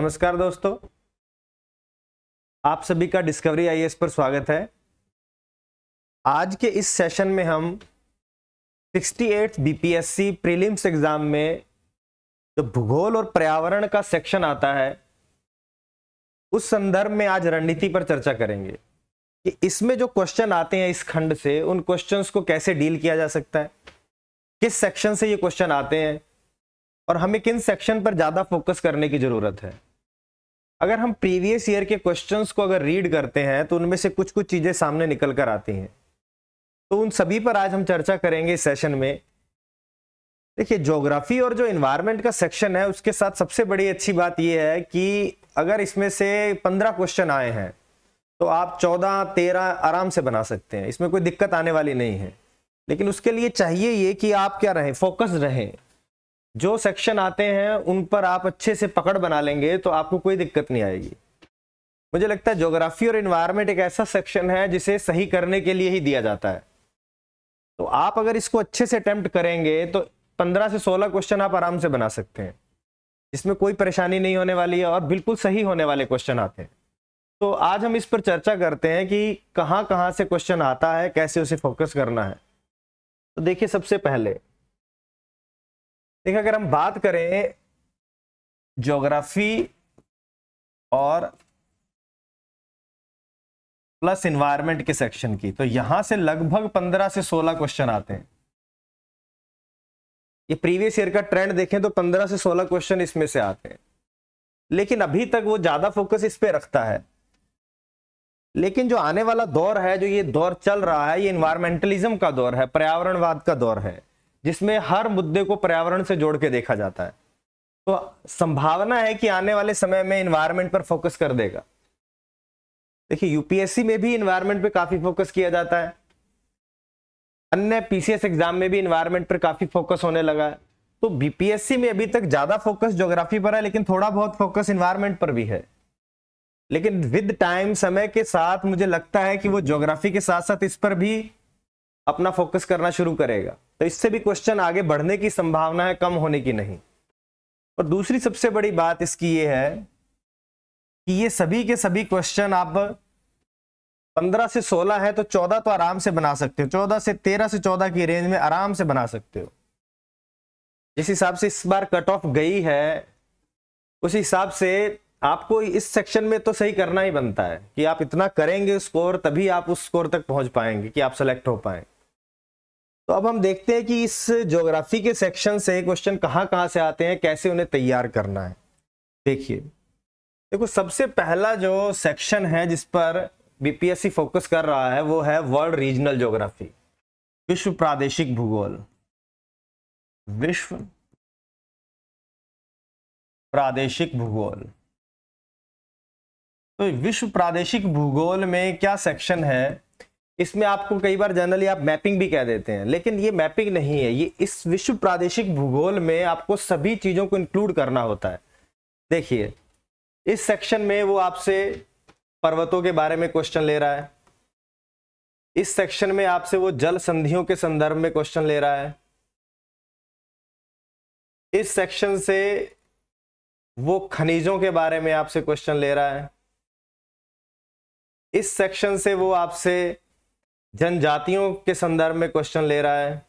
नमस्कार दोस्तों आप सभी का डिस्कवरी आईएएस पर स्वागत है आज के इस सेशन में हम 68 बीपीएससी प्रीलिम्स एग्जाम में जो भूगोल और पर्यावरण का सेक्शन आता है उस संदर्भ में आज रणनीति पर चर्चा करेंगे कि इसमें जो क्वेश्चन आते हैं इस खंड से उन क्वेश्चंस को कैसे डील किया जा सकता है किस सेक्शन से ये क्वेश्चन आते हैं और हमें किन सेक्शन पर ज़्यादा फोकस करने की ज़रूरत है अगर हम प्रीवियस ईयर के क्वेश्चंस को अगर रीड करते हैं तो उनमें से कुछ कुछ चीज़ें सामने निकल कर आती हैं तो उन सभी पर आज हम चर्चा करेंगे इस सेशन में देखिए ज्योग्राफी और जो इन्वायरमेंट का सेक्शन है उसके साथ सबसे बड़ी अच्छी बात यह है कि अगर इसमें से पंद्रह क्वेश्चन आए हैं तो आप चौदह तेरह आराम से बना सकते हैं इसमें कोई दिक्कत आने वाली नहीं है लेकिन उसके लिए चाहिए ये कि आप क्या रहें फोकस रहें जो सेक्शन आते हैं उन पर आप अच्छे से पकड़ बना लेंगे तो आपको कोई दिक्कत नहीं आएगी मुझे लगता है ज्योग्राफी और इन्वायरमेंट एक ऐसा सेक्शन है जिसे सही करने के लिए ही दिया जाता है तो आप अगर इसको अच्छे से अटेम्प्ट करेंगे तो 15 से 16 क्वेश्चन आप आराम से बना सकते हैं इसमें कोई परेशानी नहीं होने वाली है और बिल्कुल सही होने वाले क्वेश्चन आते हैं तो आज हम इस पर चर्चा करते हैं कि कहाँ कहाँ से क्वेश्चन आता है कैसे उसे फोकस करना है तो देखिए सबसे पहले देखिए अगर हम बात करें ज्योग्राफी और प्लस इन्वायरमेंट के सेक्शन की तो यहां से लगभग पंद्रह से सोलह क्वेश्चन आते हैं ये प्रीवियस ईयर का ट्रेंड देखें तो पंद्रह से सोलह क्वेश्चन इसमें से आते हैं लेकिन अभी तक वो ज्यादा फोकस इस पर रखता है लेकिन जो आने वाला दौर है जो ये दौर चल रहा है ये इन्वायरमेंटलिज्म का दौर है पर्यावरणवाद का दौर है जिसमें हर मुद्दे को पर्यावरण से जोड़ के देखा जाता है तो संभावना है कि आने वाले समय में इन्वायरमेंट पर फोकस कर देगा देखिए यूपीएससी में भी इन्वायरमेंट पर काफी फोकस किया जाता है अन्य पीसीएस एग्जाम में भी इन्वायरमेंट पर काफी फोकस होने लगा है तो बीपीएससी में अभी तक ज्यादा फोकस ज्योग्राफी पर है लेकिन थोड़ा बहुत फोकस इन्वायरमेंट पर भी है लेकिन विद टाइम समय के साथ मुझे लगता है कि वो ज्योग्राफी के साथ साथ इस पर भी अपना फोकस करना शुरू करेगा तो इससे भी क्वेश्चन आगे बढ़ने की संभावना है कम होने की नहीं और दूसरी सबसे बड़ी बात इसकी ये है कि ये सभी के सभी क्वेश्चन आप पंद्रह से सोलह है तो चौदह तो आराम से बना सकते हो चौदह से तेरह से चौदह की रेंज में आराम से बना सकते हो जिस हिसाब से इस बार कट ऑफ गई है उस हिसाब से आपको इस सेक्शन में तो सही करना ही बनता है कि आप इतना करेंगे स्कोर तभी आप उस स्कोर तक पहुंच पाएंगे कि आप सेलेक्ट हो पाए तो अब हम देखते हैं कि इस ज्योग्राफी के सेक्शन से क्वेश्चन कहां कहां से आते हैं कैसे उन्हें तैयार करना है देखिए देखो सबसे पहला जो सेक्शन है जिस पर बीपीएससी फोकस कर रहा है वो है वर्ल्ड रीजनल ज्योग्राफी विश्व प्रादेशिक भूगोल विश्व प्रादेशिक भूगोल तो विश्व प्रादेशिक भूगोल में क्या सेक्शन है इसमें आपको कई बार जनरली आप मैपिंग भी कह देते हैं लेकिन ये मैपिंग नहीं है ये इस विश्व प्रादेशिक भूगोल में आपको सभी चीज़ों को इंक्लूड करना होता है देखिए इस सेक्शन में वो आपसे पर्वतों के बारे में क्वेश्चन ले रहा है इस सेक्शन में आपसे वो जल संधियों के संदर्भ में क्वेश्चन ले रहा है इस सेक्शन से वो खनिजों के बारे में आपसे क्वेश्चन ले रहा है इस सेक्शन से वो आपसे जनजातियों के संदर्भ में क्वेश्चन ले रहा है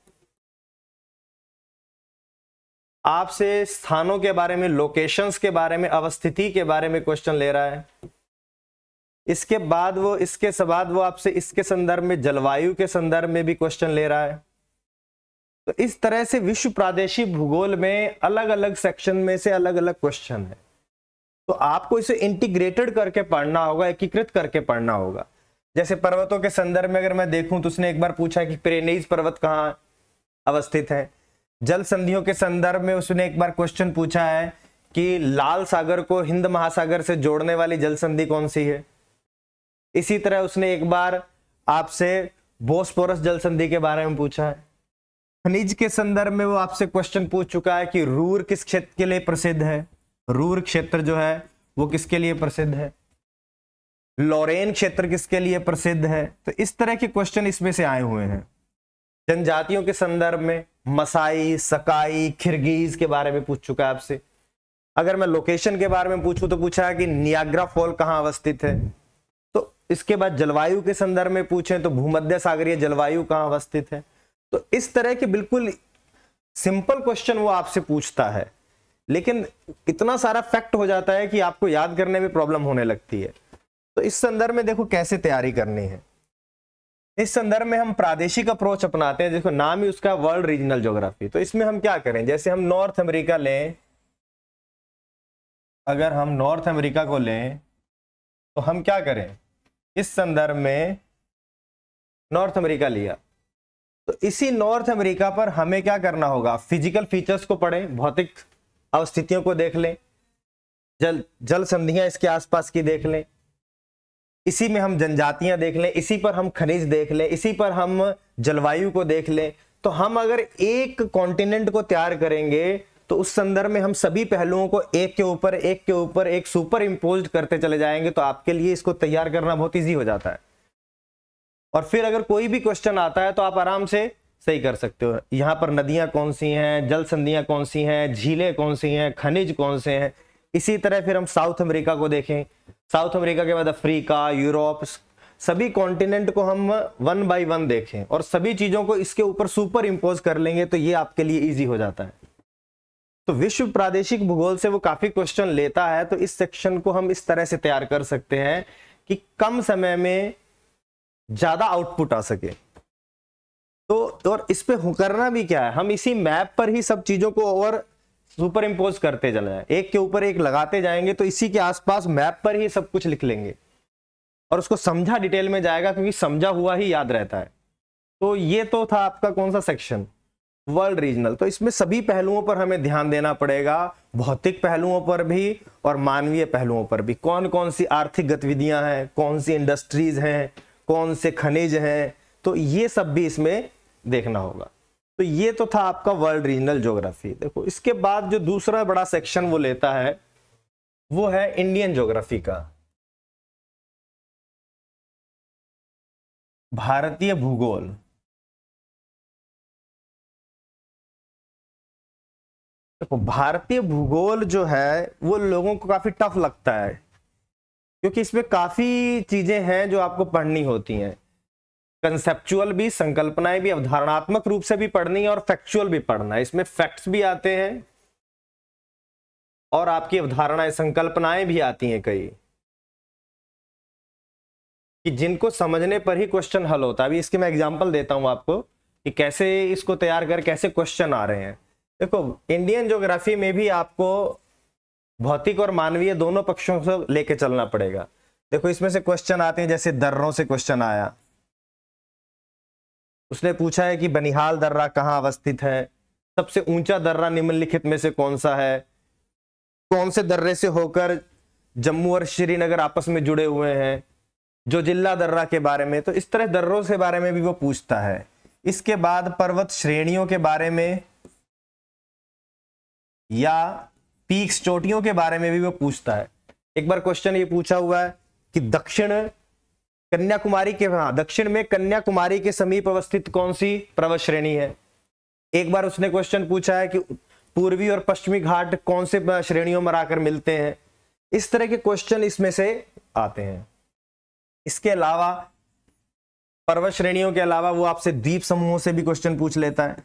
आपसे स्थानों के बारे में लोकेशंस के बारे में अवस्थिति के बारे में क्वेश्चन ले रहा है इसके बाद वो इसके बाद वो आपसे इसके संदर्भ में जलवायु के संदर्भ में भी क्वेश्चन ले रहा है तो इस तरह से विश्व प्रादेशिक भूगोल में अलग अलग सेक्शन में से अलग अलग क्वेश्चन है तो आपको इसे इंटीग्रेटेड करके पढ़ना होगा एकीकृत करके पढ़ना होगा जैसे पर्वतों के संदर्भ में अगर मैं देखूं तो उसने एक बार पूछा कि पिरेनेज पर्वत कहाँ अवस्थित है जल संधियों के संदर्भ में उसने एक बार क्वेश्चन पूछा है कि लाल सागर को हिंद महासागर से जोड़ने वाली जल संधि कौन सी है इसी तरह उसने एक बार आपसे बोसपोरस जल संधि के बारे में पूछा है खनिज के संदर्भ में वो आपसे क्वेश्चन पूछ चुका है कि रूर किस क्षेत्र के लिए प्रसिद्ध है रूर क्षेत्र जो है वो किसके लिए प्रसिद्ध है लोरेन क्षेत्र किसके लिए प्रसिद्ध है तो इस तरह के क्वेश्चन इसमें से आए हुए हैं जनजातियों के संदर्भ में मसाई सकाई खिरगीज के बारे में पूछ चुका है आपसे अगर मैं लोकेशन के बारे में पूछूं तो पूछा है कि नियाग्रा फॉल कहाँ अवस्थित है तो इसके बाद जलवायु के संदर्भ में पूछें तो भूमध्य सागरीय जलवायु कहाँ अवस्थित है तो इस तरह के बिल्कुल सिंपल क्वेश्चन वो आपसे पूछता है लेकिन इतना सारा फैक्ट हो जाता है कि आपको याद करने में प्रॉब्लम होने लगती है तो इस संदर्भ में देखो कैसे तैयारी करनी है इस संदर्भ में हम प्रादेशिक अप्रोच अपनाते हैं देखो नाम ही उसका वर्ल्ड रीजनल ज्योग्राफी तो इसमें हम क्या करें जैसे हम नॉर्थ अमेरिका लें अगर हम नॉर्थ अमेरिका को लें तो हम क्या करें इस संदर्भ में नॉर्थ अमेरिका लिया तो इसी नॉर्थ अमेरिका पर हमें क्या करना होगा फिजिकल फीचर्स को पढ़ें भौतिक अवस्थितियों को देख लें जल जल संधियां इसके आसपास की देख लें इसी में हम जनजातियां देख लें इसी पर हम खनिज देख लें इसी पर हम जलवायु को देख लें तो हम अगर एक कॉन्टिनेंट को तैयार करेंगे तो उस संदर्भ में हम सभी पहलुओं को एक के ऊपर एक के ऊपर एक सुपर इम्पोज करते चले जाएंगे तो आपके लिए इसको तैयार करना बहुत ईजी हो जाता है और फिर अगर कोई भी क्वेश्चन आता है तो आप आराम से सही कर सकते हो यहाँ पर नदियां कौन सी हैं जल संधियां कौन सी हैं झीलें कौन सी हैं खनिज कौन से हैं इसी तरह फिर हम साउथ अमेरिका को देखें साउथ अमेरिका के बाद अफ्रीका यूरोप सभी कॉन्टिनेंट को हम वन बाय वन देखें और सभी चीजों को इसके ऊपर सुपर इम्पोज कर लेंगे तो ये आपके लिए इजी हो जाता है तो विश्व प्रादेशिक भूगोल से वो काफी क्वेश्चन लेता है तो इस सेक्शन को हम इस तरह से तैयार कर सकते हैं कि कम समय में ज्यादा आउटपुट आ सके तो, तो और इस पर करना भी क्या है हम इसी मैप पर ही सब चीजों को और सुपर इम्पोज करते चले जाए एक के ऊपर एक लगाते जाएंगे तो इसी के आसपास मैप पर ही सब कुछ लिख लेंगे और उसको समझा डिटेल में जाएगा क्योंकि समझा हुआ ही याद रहता है तो ये तो था आपका कौन सा सेक्शन वर्ल्ड रीजनल तो इसमें सभी पहलुओं पर हमें ध्यान देना पड़ेगा भौतिक पहलुओं पर भी और मानवीय पहलुओं पर भी कौन कौन सी आर्थिक गतिविधियां हैं कौन सी इंडस्ट्रीज हैं कौन से खनिज हैं तो ये सब भी इसमें देखना होगा तो ये तो था आपका वर्ल्ड रीजनल ज्योग्राफी देखो इसके बाद जो दूसरा बड़ा सेक्शन वो लेता है वो है इंडियन ज्योग्राफी का भारतीय भूगोल देखो भारतीय भूगोल जो है वो लोगों को काफी टफ लगता है क्योंकि इसमें काफी चीजें हैं जो आपको पढ़नी होती हैं कंसेप्चुअल भी संकल्पनाएं भी अवधारणात्मक रूप से भी पढ़नी है और फैक्चुअल भी पढ़ना है इसमें फैक्ट्स भी आते हैं और आपकी अवधारणाएं संकल्पनाएं भी आती हैं कई कि जिनको समझने पर ही क्वेश्चन हल होता है अभी इसके मैं एग्जांपल देता हूं आपको कि कैसे इसको तैयार कर कैसे क्वेश्चन आ रहे हैं देखो इंडियन ज्योग्राफी में भी आपको भौतिक और मानवीय दोनों पक्षों से लेके चलना पड़ेगा देखो इसमें से क्वेश्चन आते हैं जैसे दर्रों से क्वेश्चन आया उसने पूछा है कि बनिहाल दर्रा कहाँ अवस्थित है सबसे ऊंचा दर्रा निम्नलिखित में से कौन सा है कौन से दर्रे से होकर जम्मू और श्रीनगर आपस में जुड़े हुए हैं जो जिला दर्रा के बारे में तो इस तरह दर्रों के बारे में भी वो पूछता है इसके बाद पर्वत श्रेणियों के बारे में या पीक्स चोटियों के बारे में भी वो पूछता है एक बार क्वेश्चन ये पूछा हुआ है कि दक्षिण कन्याकुमारी के हाँ दक्षिण में कन्याकुमारी के समीप अवस्थित कौन सी पर्वत श्रेणी है एक बार उसने क्वेश्चन पूछा है कि पूर्वी और पश्चिमी घाट कौन से श्रेणियों में आकर मिलते हैं इस तरह के क्वेश्चन इसमें से आते हैं इसके अलावा पर्वत श्रेणियों के अलावा वो आपसे द्वीप समूहों से भी क्वेश्चन पूछ लेता है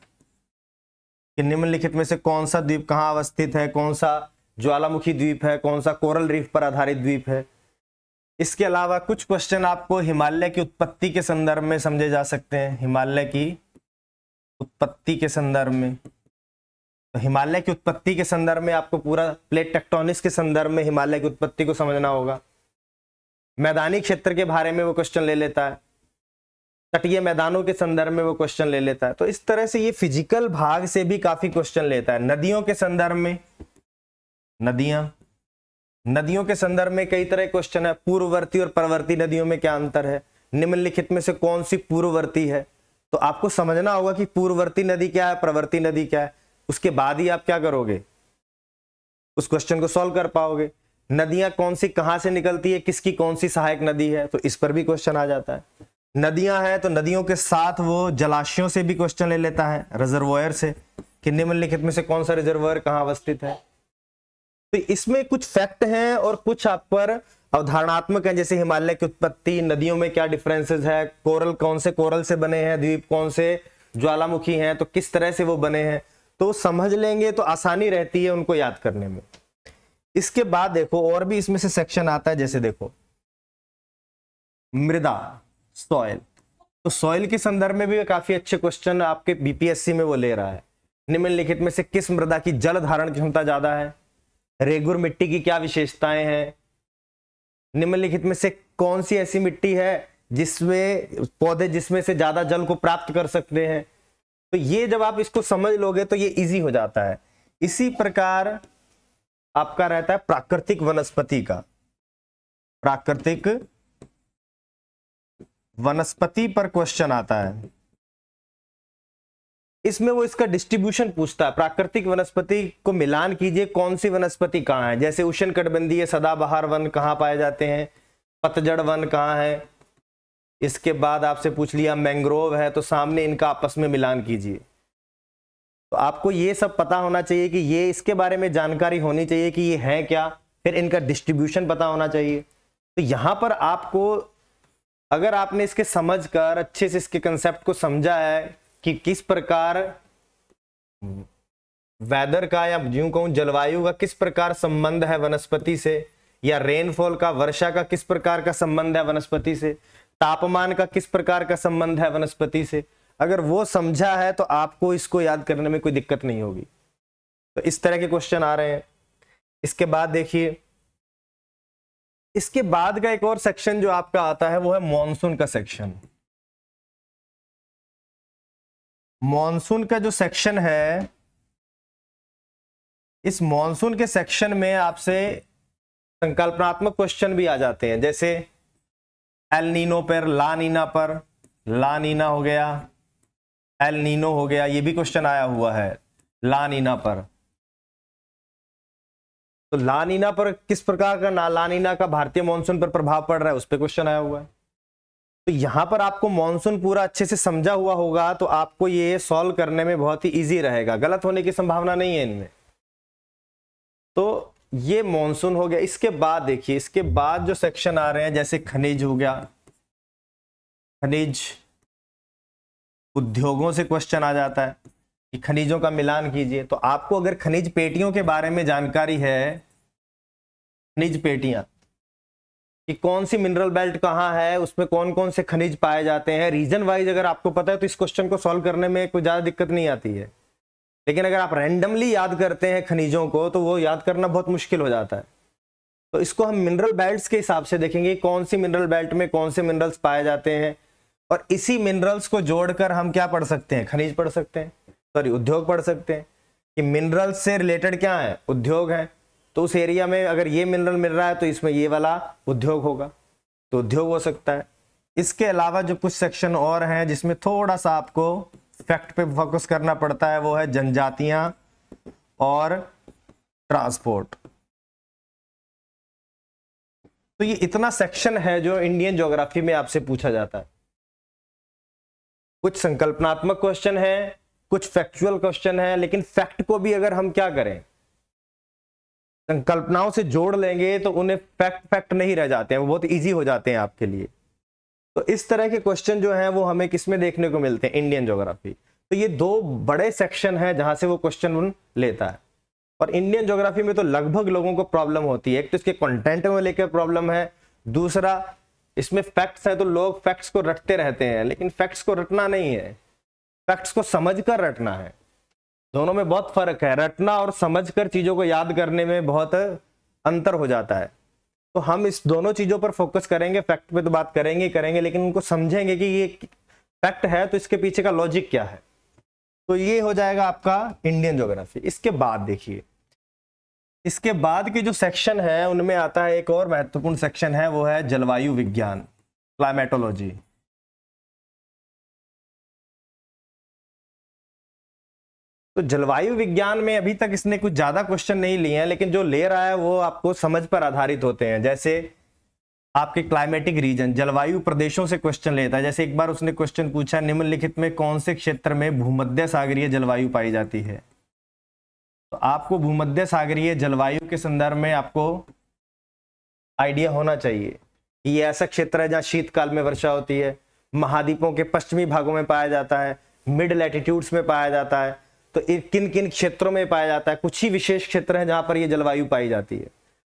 कि निम्नलिखित में से कौन सा द्वीप कहाँ अवस्थित है कौन सा ज्वालामुखी द्वीप है कौन सा कोरल रीफ पर आधारित द्वीप है इसके अलावा कुछ क्वेश्चन आपको हिमालय की उत्पत्ति के संदर्भ में समझे जा सकते हैं हिमालय की उत्पत्ति के संदर्भ में तो हिमालय की उत्पत्ति के संदर्भ में आपको पूरा प्लेट टेक्टोनिक्स के संदर्भ में हिमालय की उत्पत्ति को समझना होगा मैदानी क्षेत्र के बारे में वो क्वेश्चन ले लेता है तटीय मैदानों के संदर्भ में वो क्वेश्चन ले लेता है तो इस तरह से ये फिजिकल भाग से भी काफी क्वेश्चन लेता है नदियों के संदर्भ में नदियां नदियों के संदर्भ में कई तरह के क्वेश्चन है पूर्ववर्ती और परवर्ती नदियों में क्या अंतर है निम्नलिखित में से कौन सी पूर्ववर्ती है तो आपको समझना होगा कि पूर्ववर्ती नदी क्या है प्रवर्ती नदी क्या है उसके बाद ही आप क्या करोगे उस क्वेश्चन को सॉल्व कर पाओगे नदियां कौन सी कहां से निकलती है किसकी कौन सी सहायक नदी है तो इस पर भी क्वेश्चन आ जाता है नदियां हैं तो नदियों के साथ वो जलाशयों से भी क्वेश्चन ले लेता है रिजर्वोयर से कि निम्नलिखित में से कौन सा रिजर्वोयर कहाँ अवस्थित है तो इसमें कुछ फैक्ट हैं और कुछ आप पर अवधारणात्मक हैं जैसे हिमालय की उत्पत्ति नदियों में क्या डिफरेंसेस है कोरल कौन से कोरल से बने हैं द्वीप कौन से ज्वालामुखी हैं तो किस तरह से वो बने हैं तो समझ लेंगे तो आसानी रहती है उनको याद करने में इसके बाद देखो और भी इसमें से सेक्शन आता है जैसे देखो मृदा सॉयल तो सॉइल के संदर्भ में भी काफी अच्छे क्वेश्चन आपके बीपीएससी में वो ले रहा है निम्नलिखित में से किस मृदा की जल धारण क्षमता ज्यादा है रेगुर मिट्टी की क्या विशेषताएं हैं निम्नलिखित में से कौन सी ऐसी मिट्टी है जिसमें पौधे जिसमें से ज्यादा जल को प्राप्त कर सकते हैं तो ये जब आप इसको समझ लोगे तो ये इजी हो जाता है इसी प्रकार आपका रहता है प्राकृतिक वनस्पति का प्राकृतिक वनस्पति पर क्वेश्चन आता है इसमें वो इसका डिस्ट्रीब्यूशन पूछता है प्राकृतिक वनस्पति को मिलान कीजिए कौन सी वनस्पति कहाँ है जैसे उष्ण कटबंधीय सदाबहार वन कहाँ पाए जाते हैं पतझड़ वन कहाँ है इसके बाद आपसे पूछ लिया मैंग्रोव है तो सामने इनका आपस में मिलान कीजिए तो आपको ये सब पता होना चाहिए कि ये इसके बारे में जानकारी होनी चाहिए कि ये है क्या फिर इनका डिस्ट्रीब्यूशन पता होना चाहिए तो यहाँ पर आपको अगर आपने इसके समझ कर अच्छे से इसके कंसेप्ट को समझा है कि किस प्रकार वेदर का या यूं कहूं जलवायु का किस प्रकार संबंध है वनस्पति से या रेनफॉल का वर्षा का किस प्रकार का संबंध है वनस्पति से तापमान का किस प्रकार का संबंध है वनस्पति से अगर वो समझा है तो आपको इसको याद करने में कोई दिक्कत नहीं होगी तो इस तरह के क्वेश्चन आ रहे हैं इसके बाद देखिए इसके बाद का एक और सेक्शन जो आपका आता है वो है मॉनसून का सेक्शन मॉनसून का जो सेक्शन है इस मॉनसून के सेक्शन में आपसे संकल्पनात्मक क्वेश्चन भी आ जाते हैं जैसे एल नीनो पर ला नीना पर ला नीना हो गया एल नीनो हो गया ये भी क्वेश्चन आया हुआ है ला नीना पर तो ला नीना पर किस प्रकार का ना ला नीना का भारतीय मानसून पर प्रभाव पड़ रहा है उस पर क्वेश्चन आया हुआ है तो यहां पर आपको मॉनसून पूरा अच्छे से समझा हुआ होगा तो आपको ये सॉल्व करने में बहुत ही इजी रहेगा गलत होने की संभावना नहीं है इनमें तो ये मॉनसून हो गया इसके बाद देखिए इसके बाद जो सेक्शन आ रहे हैं जैसे खनिज हो गया खनिज उद्योगों से क्वेश्चन आ जाता है कि खनिजों का मिलान कीजिए तो आपको अगर खनिज पेटियों के बारे में जानकारी है खनिज पेटियां कि कौन सी मिनरल बेल्ट कहाँ है उसमें कौन कौन से खनिज पाए जाते हैं रीजन वाइज अगर आपको पता है तो इस क्वेश्चन को सॉल्व करने में कोई ज़्यादा दिक्कत नहीं आती है लेकिन अगर आप रैंडमली याद करते हैं खनिजों को तो वो याद करना बहुत मुश्किल हो जाता है तो इसको हम मिनरल बेल्ट के हिसाब से देखेंगे कौन सी मिनरल बेल्ट में कौन से मिनरल्स पाए जाते हैं और इसी मिनरल्स को जोड़कर हम क्या पढ़ सकते हैं खनिज पढ़ सकते हैं सॉरी उद्योग पढ़ सकते हैं कि मिनरल्स से रिलेटेड क्या है उद्योग है तो उस एरिया में अगर ये मिनरल मिल रहा है तो इसमें ये वाला उद्योग होगा तो उद्योग हो सकता है इसके अलावा जो कुछ सेक्शन और हैं जिसमें थोड़ा सा आपको फैक्ट पे फोकस करना पड़ता है वो है जनजातियां और ट्रांसपोर्ट तो ये इतना सेक्शन है जो इंडियन ज्योग्राफी में आपसे पूछा जाता है कुछ संकल्पनात्मक क्वेश्चन है कुछ फैक्चुअल क्वेश्चन है लेकिन फैक्ट को भी अगर हम क्या करें संकल्पनाओं से जोड़ लेंगे तो उन्हें फैक्ट फैक्ट नहीं रह जाते हैं वो बहुत ईजी हो जाते हैं आपके लिए तो इस तरह के क्वेश्चन जो हैं वो हमें किसमें देखने को मिलते हैं इंडियन ज्योग्राफी तो ये दो बड़े सेक्शन हैं जहां से वो क्वेश्चन उन लेता है और इंडियन ज्योग्राफी में तो लगभग लोगों को प्रॉब्लम होती है एक तो इसके कंटेंट में लेकर प्रॉब्लम है दूसरा इसमें फैक्ट्स है तो लोग फैक्ट्स को रटते रहते हैं लेकिन फैक्ट्स को रटना नहीं है फैक्ट्स को समझ कर रटना है दोनों में बहुत फर्क है रटना और समझकर चीजों को याद करने में बहुत अंतर हो जाता है तो हम इस दोनों चीजों पर फोकस करेंगे फैक्ट पे तो बात करेंगे ही करेंगे लेकिन उनको समझेंगे कि ये फैक्ट है तो इसके पीछे का लॉजिक क्या है तो ये हो जाएगा आपका इंडियन ज्योग्राफी इसके बाद देखिए इसके बाद के जो सेक्शन है उनमें आता है एक और महत्वपूर्ण सेक्शन है वो है जलवायु विज्ञान क्लाइमेटोलॉजी तो जलवायु विज्ञान में अभी तक इसने कुछ ज्यादा क्वेश्चन नहीं लिए हैं लेकिन जो ले रहा है वो आपको समझ पर आधारित होते हैं जैसे आपके क्लाइमेटिक रीजन जलवायु प्रदेशों से क्वेश्चन लेता है जैसे एक बार उसने क्वेश्चन पूछा निम्नलिखित में कौन से क्षेत्र में भूमध्य सागरीय जलवायु पाई जाती है तो आपको भूमध्य सागरीय जलवायु के संदर्भ में आपको आइडिया होना चाहिए ये ऐसा क्षेत्र है जहाँ शीतकाल में वर्षा होती है महाद्वीपों के पश्चिमी भागों में पाया जाता है मिड लैटिट्यूड्स में पाया जाता है तो किन किन क्षेत्रों में पाया जाता है कुछ ही विशेष क्षेत्र हैं जहां पर ये जलवायु पाई जाती है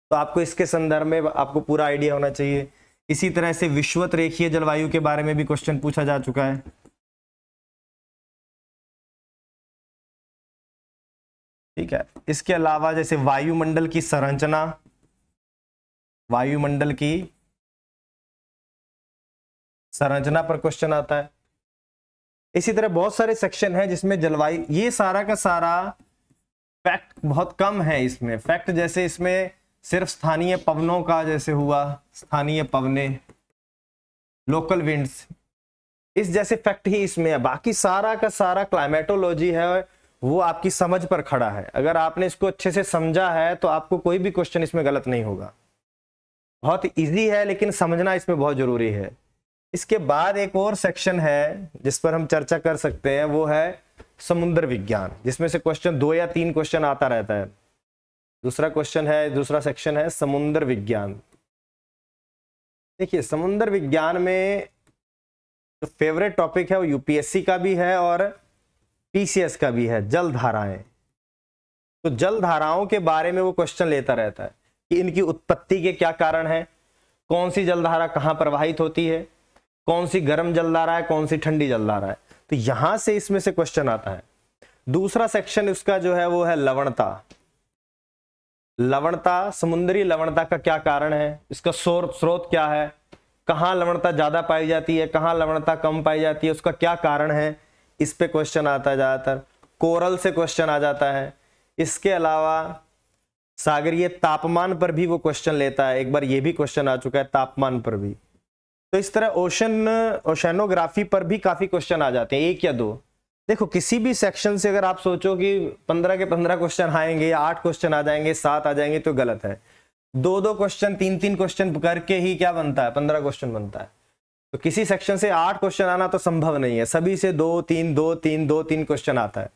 तो आपको इसके संदर्भ में आपको पूरा आइडिया होना चाहिए इसी तरह से विश्वत रेखीय जलवायु के बारे में भी क्वेश्चन पूछा जा चुका है ठीक है इसके अलावा जैसे वायुमंडल की संरचना वायुमंडल की संरचना पर क्वेश्चन आता है इसी तरह बहुत सारे सेक्शन है जिसमें जलवायु ये सारा का सारा फैक्ट बहुत कम है इसमें फैक्ट जैसे इसमें सिर्फ स्थानीय पवनों का जैसे हुआ स्थानीय पवने लोकल विंड्स इस जैसे फैक्ट ही इसमें है बाकी सारा का सारा क्लाइमेटोलॉजी है वो आपकी समझ पर खड़ा है अगर आपने इसको अच्छे से समझा है तो आपको कोई भी क्वेश्चन इसमें गलत नहीं होगा बहुत इजी है लेकिन समझना इसमें बहुत जरूरी है इसके बाद एक और सेक्शन है जिस पर हम चर्चा कर सकते हैं वो है समुद्र विज्ञान जिसमें से क्वेश्चन दो या तीन क्वेश्चन आता रहता है दूसरा क्वेश्चन है दूसरा सेक्शन है समुद्र विज्ञान देखिए समुद्र विज्ञान में जो तो फेवरेट टॉपिक है वो यूपीएससी का भी है और पीसीएस का भी है जल धाराएं तो जल धाराओं के बारे में वो क्वेश्चन लेता रहता है कि इनकी उत्पत्ति के क्या कारण है कौन सी जलधारा कहाँ प्रवाहित होती है कौन सी गर्म रहा है कौन सी ठंडी रहा है तो यहां से इसमें से क्वेश्चन आता है दूसरा सेक्शन उसका जो है वो है लवणता लवणता समुद्री लवणता का क्या कारण है इसका स्रोत क्या है कहां लवणता ज्यादा पाई जाती है कहां लवणता कम पाई जाती है उसका क्या कारण है इस पे क्वेश्चन आता है ज्यादातर कोरल से क्वेश्चन आ जाता है इसके अलावा सागरीय तापमान पर भी वो क्वेश्चन लेता है एक बार ये भी क्वेश्चन आ चुका है तापमान पर भी तो इस तरह ओशन ओशनोग्राफी पर भी काफ़ी क्वेश्चन आ जाते हैं एक या दो देखो किसी भी सेक्शन से अगर आप सोचो कि पंद्रह के पंद्रह क्वेश्चन आएंगे या आठ क्वेश्चन आ जाएंगे सात आ जाएंगे तो गलत है दो दो क्वेश्चन तीन तीन क्वेश्चन करके ही क्या बनता है पंद्रह क्वेश्चन बनता है तो किसी सेक्शन से आठ क्वेश्चन आना तो संभव नहीं है सभी से दो तीन दो तीन दो तीन क्वेश्चन आता है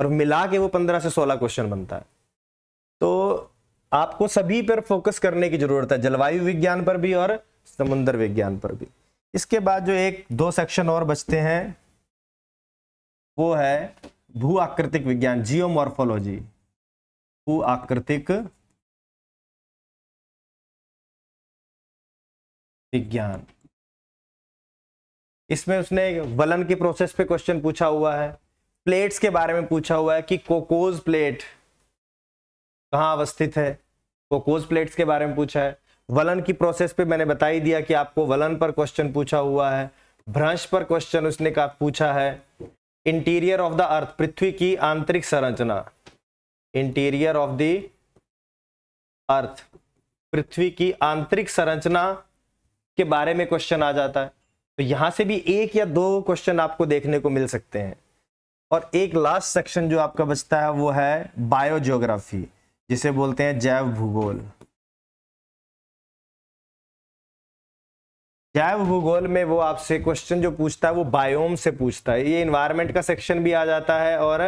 और मिला के वो पंद्रह से सोलह क्वेश्चन बनता है तो आपको सभी पर फोकस करने की जरूरत है जलवायु विज्ञान पर भी और समुद्र विज्ञान पर भी इसके बाद जो एक दो सेक्शन और बचते हैं वो है भू आकृतिक विज्ञान जियोमॉर्फोलॉजी भू आकृतिक विज्ञान इसमें उसने वलन की प्रोसेस पे क्वेश्चन पूछा हुआ है प्लेट्स के बारे में पूछा हुआ है कि कोकोज प्लेट कहाँ अवस्थित है कोकोज प्लेट्स के बारे में पूछा है वलन की प्रोसेस पे मैंने बता ही दिया कि आपको वलन पर क्वेश्चन पूछा हुआ है भ्रंश पर क्वेश्चन उसने का पूछा है इंटीरियर ऑफ द अर्थ पृथ्वी की आंतरिक संरचना इंटीरियर ऑफ द अर्थ पृथ्वी की आंतरिक संरचना के बारे में क्वेश्चन आ जाता है तो यहां से भी एक या दो क्वेश्चन आपको देखने को मिल सकते हैं और एक लास्ट सेक्शन जो आपका बचता है वो है बायोजियोग्राफी जिसे बोलते हैं जैव भूगोल जैव भूगोल में वो आपसे क्वेश्चन जो पूछता है वो बायोम से पूछता है ये इन्वायरमेंट का सेक्शन भी आ जाता है और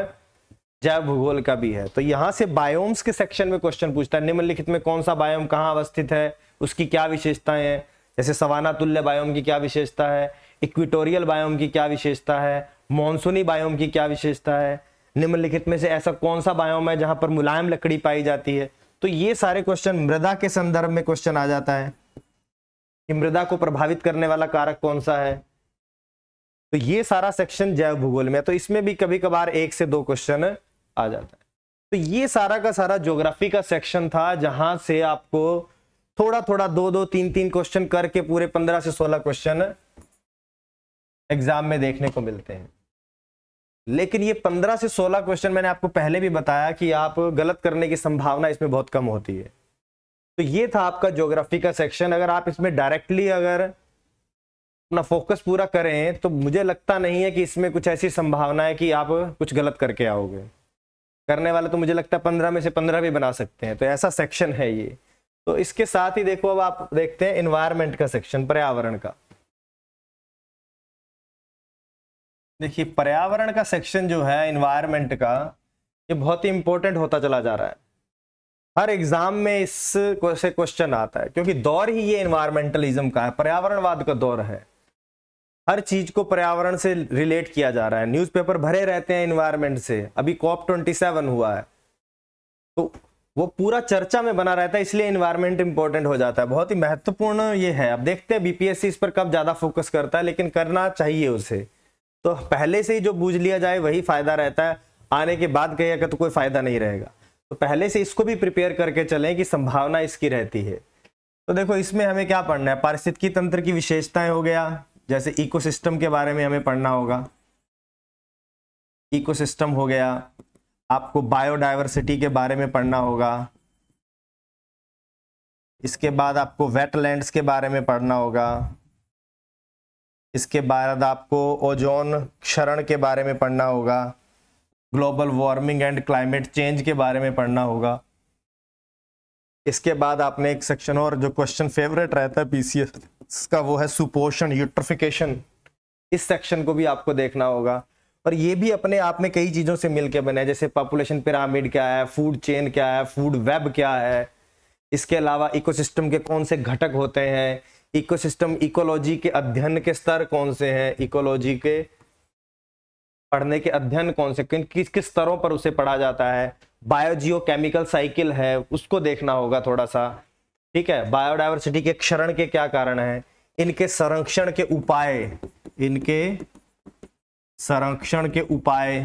जैव भूगोल का भी है तो यहाँ से बायोम्स के सेक्शन में क्वेश्चन पूछता है निम्नलिखित में कौन सा बायोम कहाँ अवस्थित है उसकी क्या विशेषताएं हैं जैसे सवाना तुल्य बायोम की क्या विशेषता है इक्विटोरियल बायोम की क्या विशेषता है मानसूनी बायोम की क्या विशेषता है निम्नलिखित में से ऐसा कौन सा बायोम है जहाँ पर मुलायम लकड़ी पाई जाती है तो ये सारे क्वेश्चन मृदा के संदर्भ में क्वेश्चन आ जाता है कि मृदा को प्रभावित करने वाला कारक कौन सा है तो ये सारा सेक्शन जैव भूगोल में है तो इसमें भी कभी कभार एक से दो क्वेश्चन आ जाता है तो ये सारा का सारा ज्योग्राफी का सेक्शन था जहां से आपको थोड़ा थोड़ा दो दो तीन तीन क्वेश्चन करके पूरे पंद्रह से सोलह क्वेश्चन एग्जाम में देखने को मिलते हैं लेकिन ये पंद्रह से सोलह क्वेश्चन मैंने आपको पहले भी बताया कि आप गलत करने की संभावना इसमें बहुत कम होती है तो ये था आपका ज्योग्राफी का सेक्शन अगर आप इसमें डायरेक्टली अगर अपना फोकस पूरा करें तो मुझे लगता नहीं है कि इसमें कुछ ऐसी संभावना है कि आप कुछ गलत करके आओगे करने वाला तो मुझे लगता है पंद्रह में से पंद्रह भी बना सकते हैं तो ऐसा सेक्शन है ये तो इसके साथ ही देखो अब आप देखते हैं इन्वायरमेंट का सेक्शन पर्यावरण का देखिए पर्यावरण का सेक्शन जो है इन्वायरमेंट का ये बहुत ही इंपॉर्टेंट होता चला जा रहा है हर एग्जाम में इस से क्वेश्चन आता है क्योंकि दौर ही ये इन्वायरमेंटलिज्म का है पर्यावरणवाद का दौर है हर चीज को पर्यावरण से रिलेट किया जा रहा है न्यूज़पेपर भरे रहते हैं इन्वायरमेंट से अभी कॉप ट्वेंटी सेवन हुआ है तो वो पूरा चर्चा में बना रहता है इसलिए इन्वायरमेंट इंपॉर्टेंट हो जाता है बहुत ही महत्वपूर्ण ये है अब देखते हैं बीपीएससी इस पर कब ज़्यादा फोकस करता है लेकिन करना चाहिए उसे तो पहले से ही जो बूझ लिया जाए वही फायदा रहता है आने के बाद कहेगा तो कोई फायदा नहीं रहेगा तो पहले से इसको भी प्रिपेयर करके चलें कि संभावना इसकी रहती है तो देखो इसमें हमें क्या पढ़ना है पारिस्थितिकी तंत्र की विशेषताएं हो गया जैसे इकोसिस्टम के बारे में हमें पढ़ना होगा इकोसिस्टम हो गया आपको बायोडाइवर्सिटी के बारे में पढ़ना होगा इसके बाद आपको वेटलैंड्स के बारे में पढ़ना होगा इसके बाद आपको ओजोन क्षरण के बारे में पढ़ना होगा global warming and climate change के बारे में पढ़ना होगा इसके बाद आपने एक सेक्शन और जो क्वेश्चन फेवरेट रहता है पीसीएस का वो है सुपोषण यूट्रिफिकेशन इस सेक्शन को भी आपको देखना होगा और ये भी अपने आप में कई चीज़ों से मिलकर बने हैं जैसे पॉपुलेशन पिरामिड क्या है फूड चेन क्या है फूड वेब क्या है इसके अलावा इकोसिस्टम के कौन से घटक होते हैं इकोसिस्टम इकोलॉजी के अध्ययन के स्तर कौन से हैं इकोलॉजी के पढ़ने के अध्ययन कौन से किन किस किस स्तरों पर उसे पढ़ा जाता है बायोजियो केमिकल साइकिल है उसको देखना होगा थोड़ा सा ठीक है बायोडाइवर्सिटी के क्षरण के क्या कारण है इनके संरक्षण के उपाय इनके संरक्षण के उपाय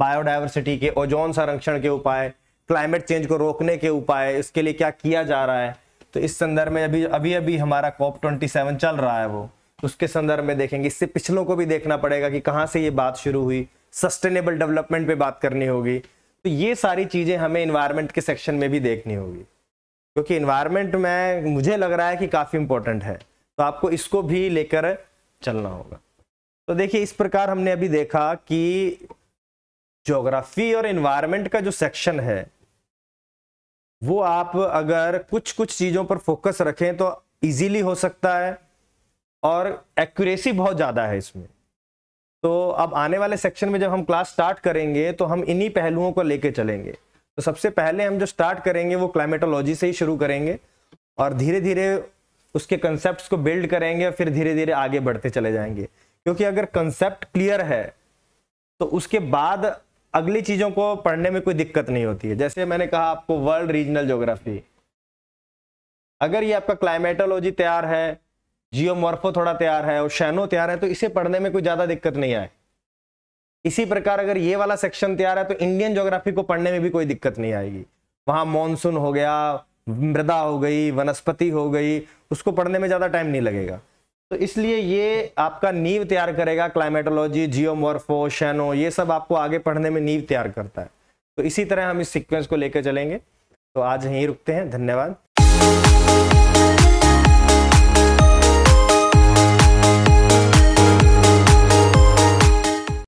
बायोडाइवर्सिटी के ओजोन संरक्षण के उपाय क्लाइमेट चेंज को रोकने के उपाय इसके लिए क्या किया जा रहा है तो इस संदर्भ में अभी अभी अभी हमारा कॉप ट्वेंटी सेवन चल रहा है वो उसके संदर्भ में देखेंगे इससे पिछलों को भी देखना पड़ेगा कि कहाँ से ये बात शुरू हुई सस्टेनेबल डेवलपमेंट पे बात करनी होगी तो ये सारी चीज़ें हमें इन्वायरमेंट के सेक्शन में भी देखनी होगी क्योंकि इन्वायरमेंट में मुझे लग रहा है कि काफ़ी इंपॉर्टेंट है तो आपको इसको भी लेकर चलना होगा तो देखिए इस प्रकार हमने अभी देखा कि जोग्राफी और इन्वायरमेंट का जो सेक्शन है वो आप अगर कुछ कुछ चीज़ों पर फोकस रखें तो ईजीली हो सकता है और एक्यूरेसी बहुत ज़्यादा है इसमें तो अब आने वाले सेक्शन में जब हम क्लास स्टार्ट करेंगे तो हम इन्हीं पहलुओं को लेके चलेंगे तो सबसे पहले हम जो स्टार्ट करेंगे वो क्लाइमेटोलॉजी से ही शुरू करेंगे और धीरे धीरे उसके कंसेप्ट को बिल्ड करेंगे और फिर धीरे धीरे आगे बढ़ते चले जाएंगे क्योंकि अगर कंसेप्ट क्लियर है तो उसके बाद अगली चीज़ों को पढ़ने में कोई दिक्कत नहीं होती है जैसे मैंने कहा आपको वर्ल्ड रीजनल जोग्राफी अगर ये आपका क्लाइमेटोलॉजी तैयार है जियोमॉर्फो थोड़ा तैयार है और शैनो तैयार है तो इसे पढ़ने में कोई ज़्यादा दिक्कत नहीं आए इसी प्रकार अगर ये वाला सेक्शन तैयार है तो इंडियन ज्योग्राफी को पढ़ने में भी कोई दिक्कत नहीं आएगी वहां मानसून हो गया मृदा हो गई वनस्पति हो गई उसको पढ़ने में ज़्यादा टाइम नहीं लगेगा तो इसलिए ये आपका नींव तैयार करेगा क्लाइमेटोलॉजी जियोमॉर्फो शैनो ये सब आपको आगे पढ़ने में नींव तैयार करता है तो इसी तरह हम इस सिक्वेंस को लेकर चलेंगे तो आज यहीं रुकते हैं धन्यवाद